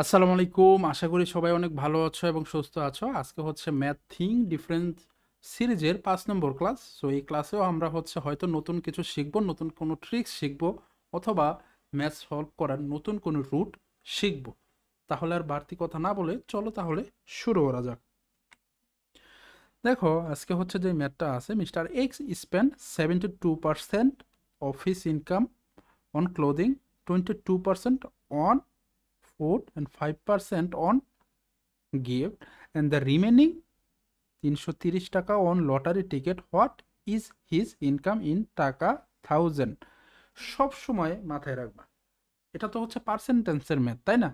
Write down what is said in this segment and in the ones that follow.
আসসালামু আলাইকুম আশা করি সবাই অনেক ভালো আছো এবং সুস্থ আছো আজকে হচ্ছে ম্যাথ থিং ডিফারেন্ট সিরিজের পাঁচ নম্বর ক্লাস সো এই ক্লাসেও আমরা হচ্ছে হয়তো নতুন কিছু শিখব নতুন কোনো ট্রিক্স শিখব অথবা ম্যাথ সলভ করার নতুন কোনো রুট শিখব তাহলে আর বাড়তি কথা না বলে চলো তাহলে শুরু করা যাক দেখো আজকে হচ্ছে যে ম্যাথটা আছে mister X spend seventy two percent of his income on clothing twenty two percent on food and 5% on gift and the remaining 330 taka on lottery ticket what is his income in টাকা থাউজেন্ড সব সময় মাথায় রাখবা এটা তো হচ্ছে পার্সেন্টেন্সের math তাই না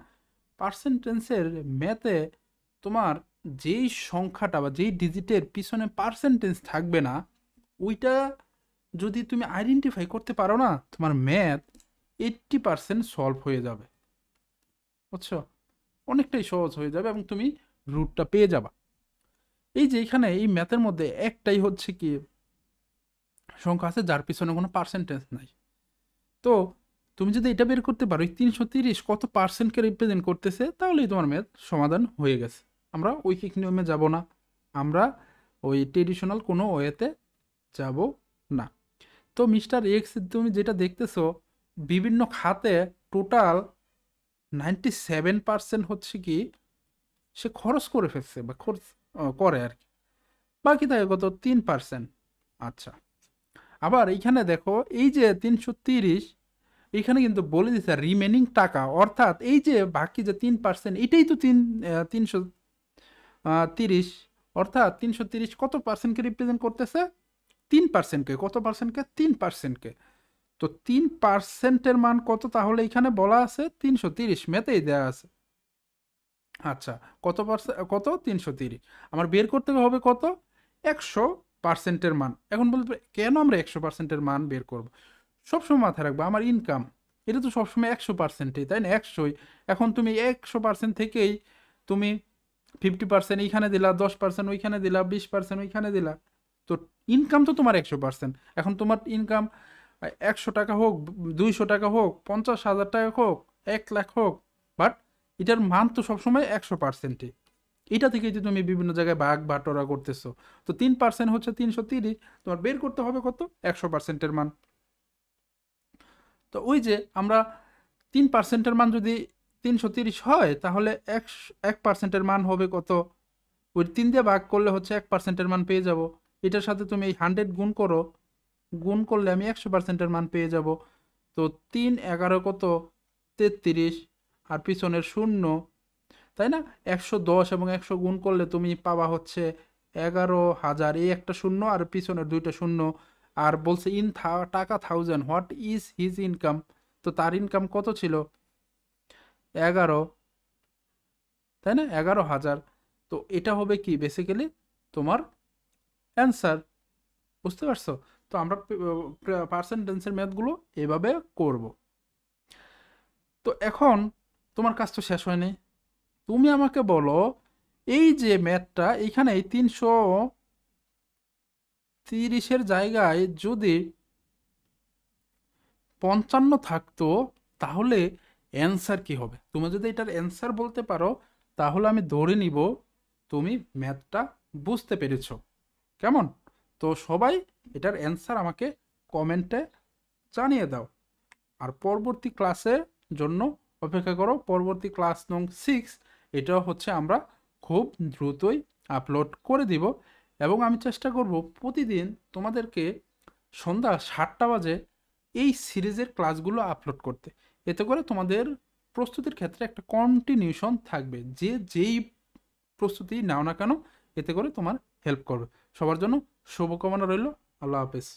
পার্সেন্টেন্সের ম্যাথে তোমার যেই সংখ্যাটা বা যেই ডিজিটের পিছনে পার্সেন্টেন্স থাকবে না ওইটা যদি তুমি আইডেন্টিফাই করতে পারো না তোমার ম্যাথ এইট্টি পার্সেন্ট সলভ হয়ে যাবে বুঝছো অনেকটাই সহজ হয়ে যাবে এবং তুমি রুটটা পেয়ে যাবা এই যে এখানে এই ম্যাথের মধ্যে একটাই হচ্ছে কি সংখ্যা আছে যার পিছনে কোনো পার্সেন্টেজ নাই তো তুমি যদি এটা বের করতে পারো ওই তিনশো তিরিশ কত পার্সেন্টকে রিপ্রেজেন্ট করতেছে তাহলেই তোমার ম্যাথ সমাধান হয়ে গেছে আমরা ঐকিক নিয়মে যাব না আমরা ওই ট্রেডিশনাল কোনো ওয়েতে যাব না তো মিস্টার এক্স তুমি যেটা দেখতেছো বিভিন্ন খাতে টোটাল নাইনটি সেভেন পার্সেন্ট হচ্ছে কি সে খরচ করে ফেলছে বা খরচ করে আর কি বাকি থাকে কত তিন পার্সেন্ট আচ্ছা আবার এখানে দেখো এই যে তিনশো তিরিশ এখানে কিন্তু বলে দিচ্ছে রিমেনিং টাকা অর্থাৎ এই যে বাকি যে তিন পার্সেন্ট এটাই তো তিন তিনশো তিরিশ অর্থাৎ তিনশো তিরিশ কত পার্সেন্টকে রিপ্রেজেন্ট করতেছে তিন পার্সেন্টকে কত পার্সেন্টকে তিন পার্সেন্টকে তো তিন পার্সেন্টের মান কত তাহলে এখানে বলা আছে তিনশো তিরিশ মেতেই দেওয়া আছে আচ্ছা কত পার্সেন্ট কত তিনশো তিরিশ আমার বের করতে হবে কত একশো পার্সেন্টের মান এখন বলতে কেন আমরা একশো পার্সেন্টের মান বের করব সবসময় মাথায় রাখবো আমার ইনকাম এটা তো সবসময় একশো পার্সেন্টেই তাই না একশোই এখন তুমি একশো পার্সেন্ট থেকেই তুমি ফিফটি পার্সেন্ট এইখানে দিলা দশ পার্সেন্ট ওইখানে দিলা বিশ পার্সেন্ট ওইখানে দিলা তো ইনকাম তো তোমার একশো পার্সেন্ট এখন তোমার ইনকাম একশো টাকা হোক দুইশো টাকা হোক পঞ্চাশ হাজার টাকা হোক এক লাখ হোক বাট এটার মান তো সবসময় একশো পার্সেন্টই এটা থেকে যে তুমি বিভিন্ন জায়গায় বাঘ বাটোরা করতেছো তো তিন পার্সেন্ট হচ্ছে তিনশো তিরিশ তোমার বের করতে হবে কত একশো পার্সেন্টের মান তো ওই যে আমরা তিন পার্সেন্টের মান যদি তিনশো তিরিশ হয় তাহলে এক এক পার্সেন্টের মান হবে কত ওই তিন দিয়ে ভাগ করলে হচ্ছে এক পার্সেন্টের মান পেয়ে যাব এটার সাথে তুমি এই হান্ড্রেড গুণ করো গুণ করলে আমি একশো পার্সেন্টের মান পেয়ে যাব তো তিন এগারো কত তেত্রিশ আর পিছনের শূন্য তাই না একশো দশ এবং একশো গুণ করলে তুমি পাওয়া হচ্ছে এগারো হাজার এই একটা শূন্য আর পিছনের দুইটা শূন্য আর বলছে ইন টাকা thousand what is his income তো তার ইনকাম কত ছিল এগারো তাই না এগারো হাজার তো এটা হবে কি বেসিক্যালি তোমার অ্যান্সার বুঝতে পারছো তো আমরা পার্সেন্ট টেন্সের ম্যাথগুলো এভাবে করব তো এখন তোমার কাজ তো শেষ হয়নি তুমি আমাকে বলো এই যে ম্যাথটা এইখানে তিনশো তিরিশের জায়গায় যদি পঞ্চান্ন থাকতো তাহলে অ্যান্সার কি হবে তুমি যদি এটার অ্যান্সার বলতে পারো তাহলে আমি ধরে নিব তুমি ম্যাথটা বুঝতে পেরেছ কেমন তো সবাই এটার অ্যান্সার আমাকে কমেন্টে জানিয়ে দাও আর পরবর্তী ক্লাসের জন্য অপেক্ষা করো পরবর্তী ক্লাস নং সিক্স এটা হচ্ছে আমরা খুব দ্রুতই আপলোড করে দিব এবং আমি চেষ্টা করব প্রতিদিন তোমাদেরকে সন্ধ্যা সাতটা বাজে এই সিরিজের ক্লাসগুলো আপলোড করতে এতে করে তোমাদের প্রস্তুতির ক্ষেত্রে একটা কন্টিনিউশন থাকবে যে যেই প্রস্তুতি নাও না কেন এতে করে তোমার হেল্প করবে সবার জন্য শুভকামনা রইল अल्लाह हाफिज़